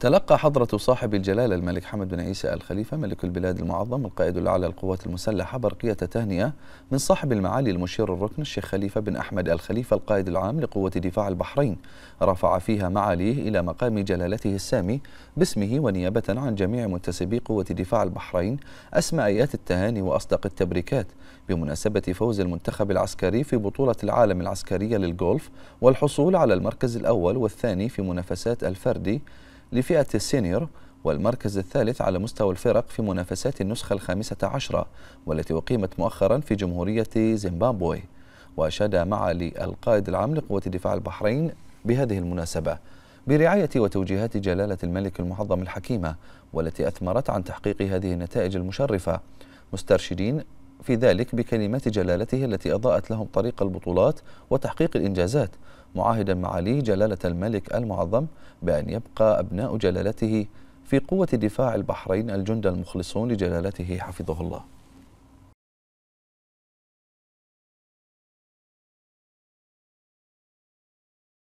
تلقى حضرة صاحب الجلالة الملك حمد بن عيسى الخليفة ملك البلاد المعظم القائد الأعلى للقوات المسلحة برقية تهنئة من صاحب المعالي المشير الركن الشيخ خليفة بن أحمد الخليفة القائد العام لقوة دفاع البحرين رفع فيها معاليه إلى مقام جلالته السامي باسمه ونيابة عن جميع منتسبي قوة دفاع البحرين أسمى آيات التهاني وأصدق التبريكات بمناسبة فوز المنتخب العسكري في بطولة العالم العسكرية للغولف والحصول على المركز الأول والثاني في منافسات الفردي لفئة السينيور والمركز الثالث على مستوى الفرق في منافسات النسخة الخامسة عشرة والتي أقيمت مؤخرا في جمهورية زيمبابوي وأشاد معالي القائد العام لقوة دفاع البحرين بهذه المناسبة برعاية وتوجيهات جلالة الملك المعظم الحكيمة والتي أثمرت عن تحقيق هذه النتائج المشرفة مسترشدين في ذلك بكلمات جلالته التي أضاءت لهم طريق البطولات وتحقيق الإنجازات معاهدا معاليه جلالة الملك المعظم بأن يبقى أبناء جلالته في قوة دفاع البحرين الجند المخلصون لجلالته حفظه الله